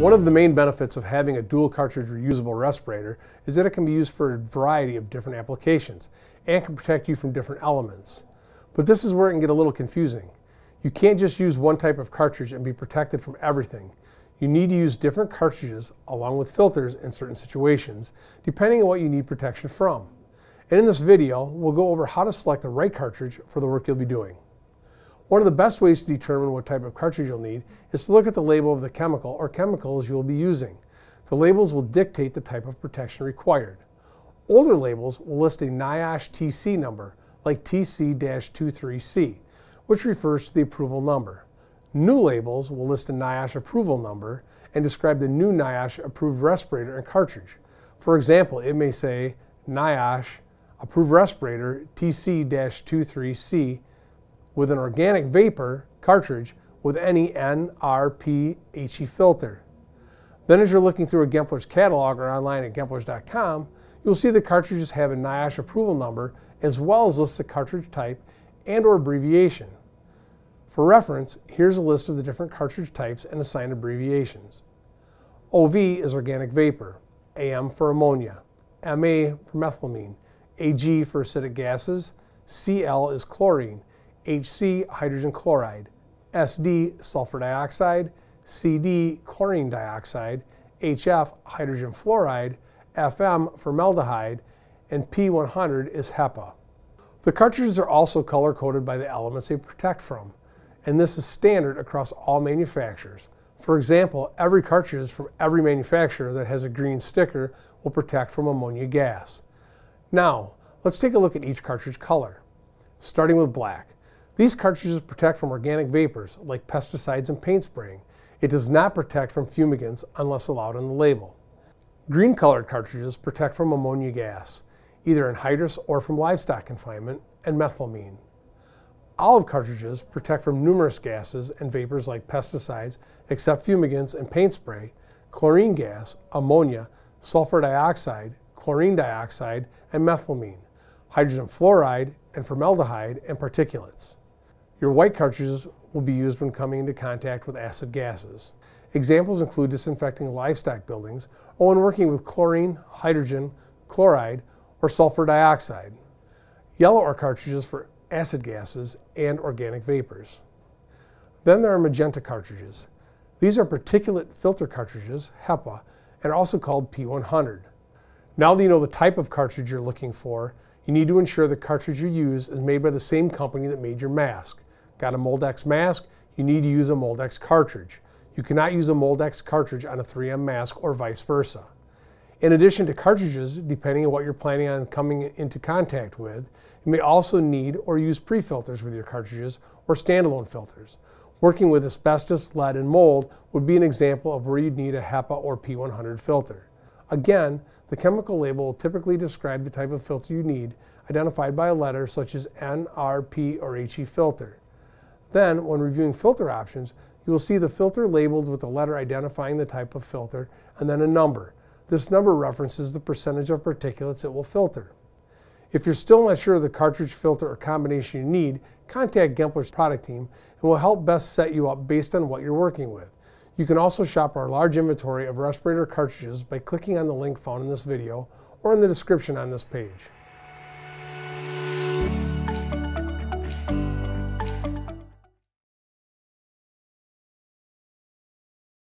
One of the main benefits of having a dual cartridge reusable respirator is that it can be used for a variety of different applications and can protect you from different elements. But this is where it can get a little confusing. You can't just use one type of cartridge and be protected from everything. You need to use different cartridges along with filters in certain situations, depending on what you need protection from. And in this video, we'll go over how to select the right cartridge for the work you'll be doing. One of the best ways to determine what type of cartridge you'll need is to look at the label of the chemical or chemicals you'll be using. The labels will dictate the type of protection required. Older labels will list a NIOSH TC number, like TC-23C, which refers to the approval number. New labels will list a NIOSH approval number and describe the new NIOSH approved respirator and cartridge. For example, it may say NIOSH approved respirator TC-23C with an organic vapor cartridge with any NRPHE filter. Then as you're looking through a Gempler's catalog or online at gemplers.com, you'll see the cartridges have a NIOSH approval number as well as list the cartridge type and or abbreviation. For reference, here's a list of the different cartridge types and assigned abbreviations. OV is organic vapor, AM for ammonia, MA for methylamine, AG for acidic gases, CL is chlorine, HC hydrogen chloride, SD sulfur dioxide, CD chlorine dioxide, HF hydrogen fluoride, FM formaldehyde, and P100 is HEPA. The cartridges are also color coded by the elements they protect from, and this is standard across all manufacturers. For example, every cartridge from every manufacturer that has a green sticker will protect from ammonia gas. Now, let's take a look at each cartridge color, starting with black. These cartridges protect from organic vapors like pesticides and paint spraying. It does not protect from fumigants unless allowed on the label. Green colored cartridges protect from ammonia gas, either anhydrous or from livestock confinement, and methylamine. Olive cartridges protect from numerous gases and vapors like pesticides, except fumigants and paint spray, chlorine gas, ammonia, sulfur dioxide, chlorine dioxide, and methylamine, hydrogen fluoride, and formaldehyde and particulates. Your white cartridges will be used when coming into contact with acid gases. Examples include disinfecting livestock buildings or when working with chlorine, hydrogen, chloride, or sulfur dioxide. Yellow are cartridges for acid gases and organic vapors. Then there are magenta cartridges. These are particulate filter cartridges, HEPA, and are also called P100. Now that you know the type of cartridge you're looking for, you need to ensure the cartridge you use is made by the same company that made your mask. Got a Moldex mask? You need to use a Moldex cartridge. You cannot use a Moldex cartridge on a 3M mask or vice versa. In addition to cartridges, depending on what you're planning on coming into contact with, you may also need or use pre-filters with your cartridges or standalone filters. Working with asbestos, lead, and mold would be an example of where you'd need a HEPA or P100 filter. Again, the chemical label will typically describe the type of filter you need, identified by a letter such as N, R, P, or HE filter. Then, when reviewing filter options, you will see the filter labeled with a letter identifying the type of filter and then a number. This number references the percentage of particulates it will filter. If you're still not sure of the cartridge filter or combination you need, contact Gempler's product team and we'll help best set you up based on what you're working with. You can also shop our large inventory of respirator cartridges by clicking on the link found in this video or in the description on this page.